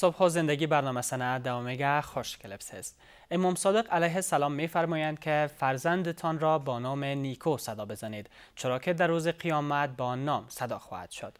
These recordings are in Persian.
صبح زندگی برنامه سنه دوامگه خوش کلپس امام صادق علیه السلام میفرمایند که فرزندتان را با نام نیکو صدا بزنید چرا که در روز قیامت با نام صدا خواهد شد.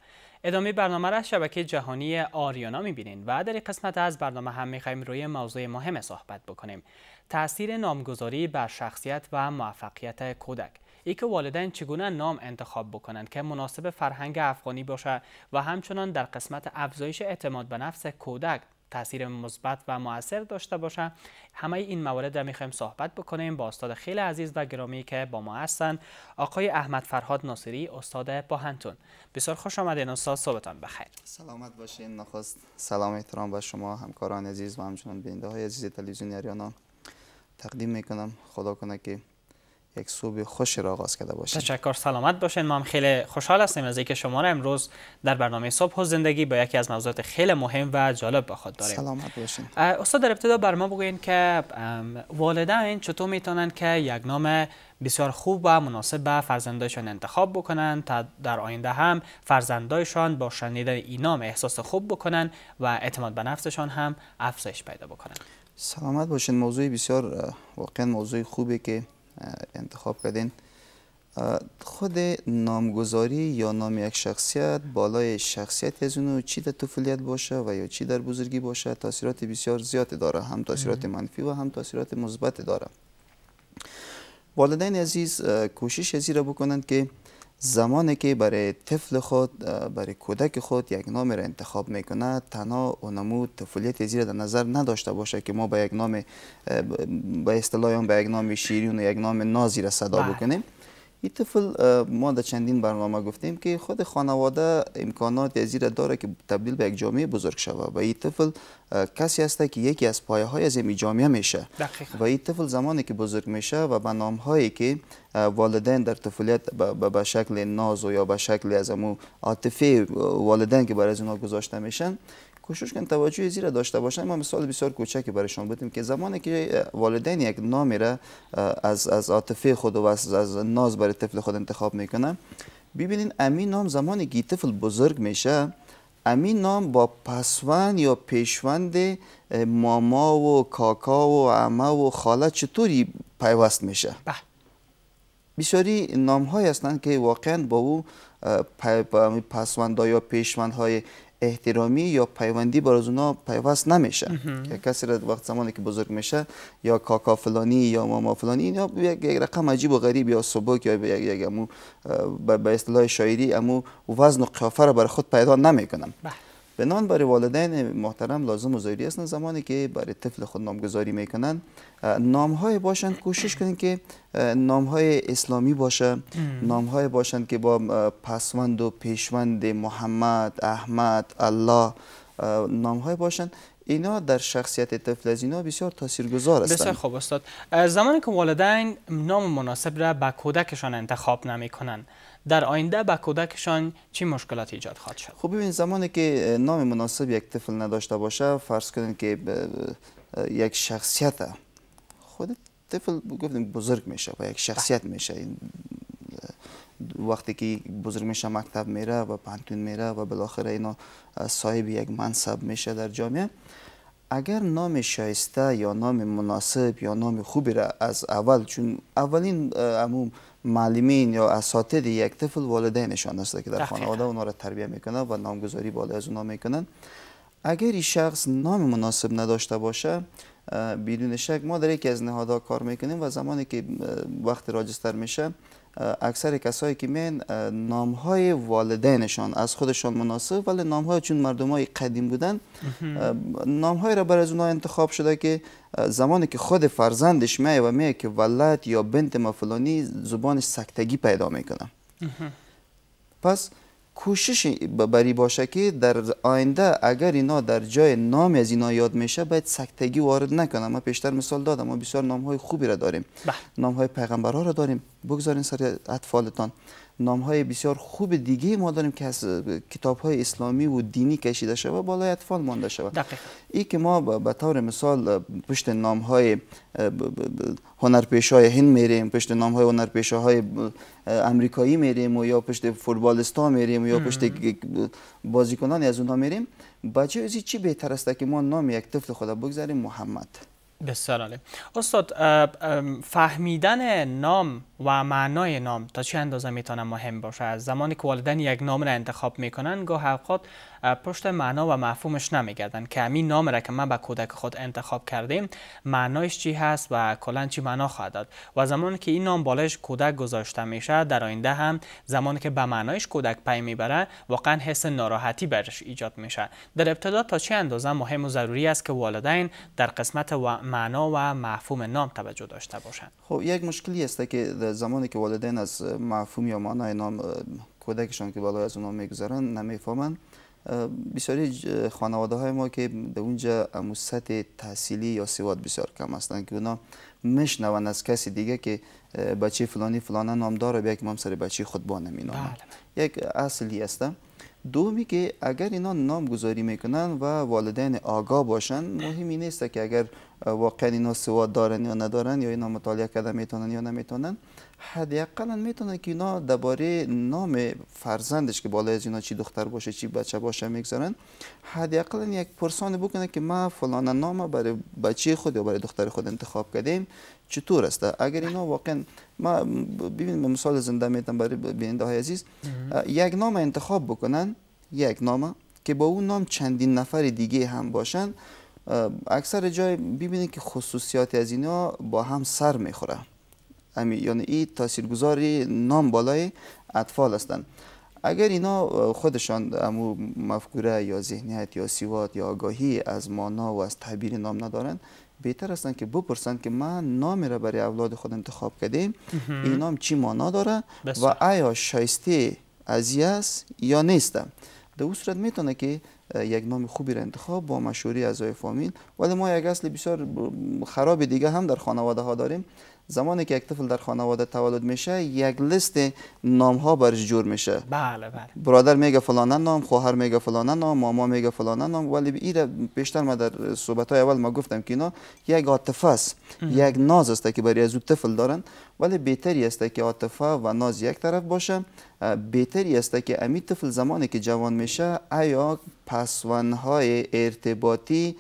ادامه برنامه را شبکه جهانی آریانا میبینین و در قسمت از برنامه هم خواهیم روی موضوع مهم صحبت بکنیم. تاثیر نامگذاری بر شخصیت و موفقیت کودک. ای که والدین چگونه نام انتخاب بکنند که مناسب فرهنگ افغانی باشد و همچنان در قسمت افزایش اعتماد به نفس کودک تاثیر مثبت و موثر داشته باشه همه این موارد را میخوایم صحبت بکنیم با استاد خیلی عزیز و گرامی که با ما هستند آقای احمد فرهاد ناصری استاد باهنتون بسیار خوش آمدین استاد صبتان بخیر سلامت باشین نخست سلام احترام به شما همکاران عزیز و همچنان بینده های عزیز تلویزیون تقدیم میکنم خدا کنه که یک صبح خوش را آغاز کرده باشید تشکر سلامت باشین ما هم خیلی خوشحال هستیم از اینکه شما را امروز در برنامه صبح و زندگی با یکی از موضوعات خیلی مهم و جالب با خود داریم سلامت باشین استاد در ابتدا بر ما بگوین که والدین چطور میتونن که یک نام بسیار خوب و مناسب به فرزندایشان انتخاب بکنن تا در آینده هم فرزندایشان با شنیدن این نام احساس خوب بکنن و اعتماد به نفسشان هم افزایش پیدا بکنن سلامت باشین موضوع بسیار واقعا موضوع خوبه که انتخاب کردین خود نامگذاری یا نام یک شخصیت بالای شخصیت از اونو چی در طفولیت باشه و یا چی در بزرگی باشه تاثیرات بسیار زیاد داره هم تاثیرات منفی و هم تاثیرات مثبت داره والدین عزیز کوشش ازی را بکنند که زمانی که برای طفل خود برای کودک خود یک نام را انتخاب میکنه تنها اونمو طفولیت زیر در نظر نداشته باشه که ما به یک نام به اصطلاح به یک نام شیرین و یک نام نازی را صدا بله. بکنیم این طفل ما در چندین برنامه گفتیم که خود خانواده امکانات زیر داره که تبدیل به یک جامعه بزرگ شوه و این طفل کسی هست که یکی از پایه های از این جامعه میشه دقیقا. و این طفل زمانی که بزرگ میشه و به نام هایی که والدین در طفولیت به شکل ناز و یا به شکل از امو عاطفه والدین که برای از گذاشته میشن کوشش کن توجه زیر داشته باشن ما مثال بسیار کوچکی برایشان بدیم که زمانی که والدین یک نامی را از از عاطفه خود و از, ناز برای طفل خود انتخاب میکنن ببینین امین نام زمانی که طفل بزرگ میشه امین نام با پسوان یا پیشوند ماما و کاکا و عمه و خاله چطوری پیوست میشه بسیاری نام های هستند که واقعا با او پسوند یا پیشوند های احترامی یا پیوندی بر از اونا پیوست نمیشه که کسی را وقت زمانی که بزرگ میشه یا کاکا فلانی یا ماما فلانی یا یک رقم عجیب و غریب یا سبک یا یک یک امو به اصطلاح شاعری امو وزن و قیافه را بر خود پیدا نمیکنم بله. بنان برای والدین محترم لازم و ضروری است زمانی که برای طفل خود نامگذاری میکنن نام های باشند کوشش کنین که نام های اسلامی باشه نام های باشند که با پسوند و پیشوند محمد احمد الله نام های باشند اینا در شخصیت طفل از اینا بسیار تاثیرگذار هستند بسیار خوب استاد زمانی که والدین نام مناسب را به کودکشان انتخاب نمی کنند در آینده به کودکشان چه مشکلات ایجاد خواهد شد خب ببین زمانی که نام مناسب یک طفل نداشته باشه فرض کنید که یک شخصیت خود طفل گفتیم بزرگ میشه و یک شخصیت بله. میشه وقتی که بزرگ میشه مکتب میره و پانتون میره و بالاخره اینا صاحب یک منصب میشه در جامعه اگر نام شایسته یا نام مناسب یا نام خوبی را از اول چون اولین عموم معلمین یا اساتید یک طفل والدینشان است که در خانواده اونا را تربیه میکنه و نامگذاری بالا از اونا میکنن اگر این شخص نام مناسب نداشته باشه بدون شک ما در یکی از نهادها کار میکنیم و زمانی که وقت راجستر میشه اکثر کسایی که من نام های والدینشان از خودشان مناسب ولی نام های چون مردم های قدیم بودن نام های را بر از اونها انتخاب شده که زمانی که خود فرزندش میه و میه که ولد یا بنت ما فلانی زبانش سکتگی پیدا میکنه پس کوشش بری باشه که در آینده اگر اینا در جای نام از اینا یاد میشه باید سکتگی وارد نکنم ما پیشتر مثال دادم ما بسیار نام های خوبی را داریم بله. نام های پیغمبر ها را داریم بگذارین سر اطفالتان نام های بسیار خوب دیگه ما داریم که از کتاب های اسلامی و دینی کشیده شود بالای اطفال مانده شود دقیق. ای که ما به طور مثال پشت نام های هنرپیش های هند میریم پشت نام های هنرپیش های امریکایی میریم و یا پشت فوتبالستا میریم و یا پشت بازیکنان از اونها میریم بچه ازی چی بهتر است که ما نام یک طفل خدا بگذاریم محمد بسیار عالی استاد فهمیدن نام و معنای نام تا چه اندازه میتونه مهم باشه زمانی که والدین یک نام را انتخاب میکنن گاه اوقات پشت معنا و مفهومش نمیگردن که همین نام را که ما به کودک خود انتخاب کردیم معنایش چی هست و کلا چی معنا خواهد داد و زمانی که این نام بالایش کودک گذاشته میشه در آینده هم زمانی که به معنایش کودک پی میبره واقعا حس ناراحتی برش ایجاد میشه در ابتدا تا چه اندازه مهم و ضروری است که والدین در قسمت معنا و مفهوم نام توجه داشته باشند خب یک مشکلی است که زمانی که والدین از مفهوم یا معنای نام کودکشان که بالای از اونا میگذرن نمیفهمن بسیاری خانواده های ما که در اونجا سطح تحصیلی یا سواد بسیار کم هستند که اونا مشنون از کسی دیگه که بچه فلانی فلانه نام داره بیا که ما سر بچه خود با نمینامه بله. یک اصلی هستم دومی که اگر اینا گذاری میکنن و والدین آگاه باشن مهمی نیست که اگر واقعا اینا سواد دارن یا ندارن یا اینا مطالعه کرده میتونن یا نمیتونن حداقلا میتونه که اینا درباره نام فرزندش که بالای از اینا چی دختر باشه چی بچه باشه میگذارن حداقلا یک پرسان بکنه که ما فلان نام برای بچه خود یا برای دختر خود انتخاب کردیم چطور است اگر اینا واقعا ما ببینیم مثال زنده برای بیننده های عزیز یک نام انتخاب بکنن یک نام که با اون نام چندین نفر دیگه هم باشن اکثر جای ببینید که خصوصیات از اینا با هم سر میخوره امی یعنی این تاثیرگذاری نام بالای اطفال هستند اگر اینا خودشان امو مفکوره یا ذهنیت یا سیوات یا آگاهی از مانا و از تعبیر نام ندارند بهتر هستند که بپرسند که من نامی را برای اولاد خود انتخاب کردیم این نام چی مانا داره و آیا شایسته ازی است یا نیست در اون صورت میتونه که یک نام خوبی را انتخاب با مشوری اعضای فامیل ولی ما یک اصل بسیار خراب دیگه هم در خانواده ها داریم زمانی که یک طفل در خانواده تولد میشه یک لیست نام ها برش جور میشه بله بله برادر میگه فلانه نام خواهر میگه فلانه نام ماما میگه فلانه نام ولی این بیشتر ما در صحبت های اول ما گفتم که اینا یک عاطفه است یک ناز است که برای از طفل دارن ولی بهتری است که عاطفه و ناز یک طرف باشه بهتری است که امی طفل زمانی که جوان میشه آیا های ارتباطی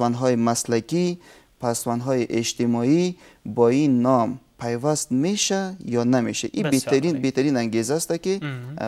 های مسلکی پسوندهای اجتماعی با این نام پیوست میشه یا نمیشه این بهترین بهترین انگیزه است که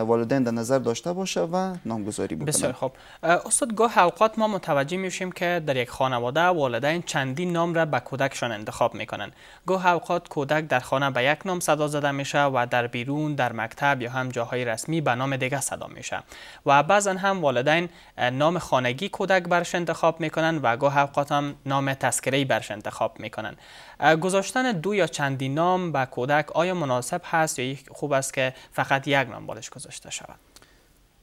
والدین در نظر داشته باشه و نامگذاری بکنه بسیار خوب استاد گاه اوقات ما متوجه میشیم که در یک خانواده والدین چندین نام را به کودکشان انتخاب میکنن گاه اوقات کودک در خانه به یک نام صدا زده میشه و در بیرون در مکتب یا هم جاهای رسمی به نام دیگه صدا میشه و بعضا هم والدین نام خانگی کودک برش انتخاب میکنن و گاه اوقات هم نام تذکره برش انتخاب میکنن گذاشتن دو یا چندین نام و کودک آیا مناسب هست یا خوب است که فقط یک نام بالش گذاشته شود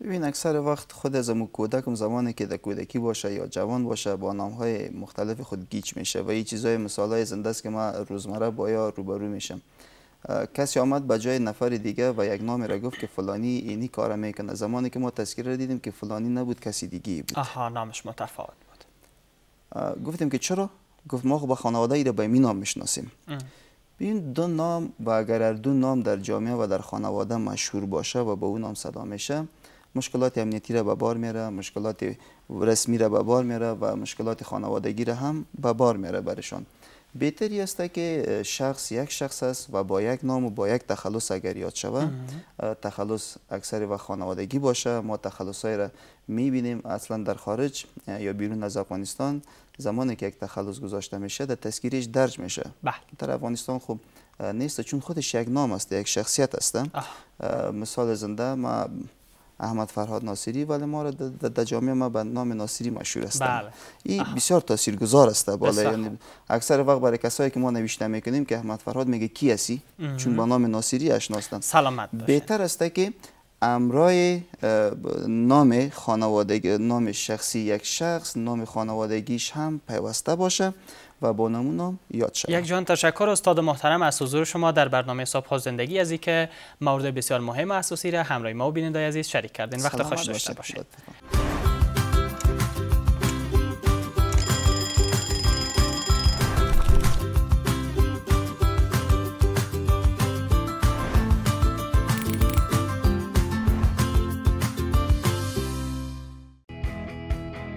ببین اکثر وقت خود از امو کودکم زمانی که در کودکی باشه یا جوان باشه با نام های مختلف خود گیچ میشه و این چیزای مثال های زنده است که ما روزمره با یا روبرو میشم کسی آمد به جای نفر دیگه و یک نامی را گفت که فلانی اینی کار میکنه زمانی که ما تذکر دیدیم که فلانی نبود کسی دیگه بود آها نامش متفاوت بود گفتیم که چرا گفت ما با خب خانواده ای را به می نام میشناسیم بین دو نام و اگر هر دو نام در جامعه و در خانواده مشهور باشه و به اون نام صدا میشه مشکلات امنیتی را به بار میره مشکلات رسمی را به بار میره و مشکلات خانوادگی را هم به بار میره برشان بهتری است که شخص یک شخص است و با یک نام و با یک تخلص اگر یاد شوه تخلص اکثر و خانوادگی باشه ما تخلص های را میبینیم اصلا در خارج یا بیرون از افغانستان زمانی که یک تخلص گذاشته میشه در تذکیرش درج میشه بله. در افغانستان خوب نیست چون خودش یک نام است یک شخصیت است مثال زنده ما احمد فرهاد ناصری ولی ما در جامعه ما به نام ناصری مشهور است بله. این بسیار تاثیرگذار است بالا یعنی اکثر وقت برای کسایی که ما نوشته میکنیم که احمد فرهاد میگه کی هستی چون با نام ناصری اشناستن سلامت باشه. بهتر است که امرای نام خانوادگی نام شخصی یک شخص نام خانوادگیش هم پیوسته باشه و با هم یاد شد یک جان تشکر استاد محترم از حضور شما در برنامه صبح زندگی از که مورد بسیار مهم اساسی را همراه ما و بیننده عزیز شریک کردین وقت خوش داشته باشید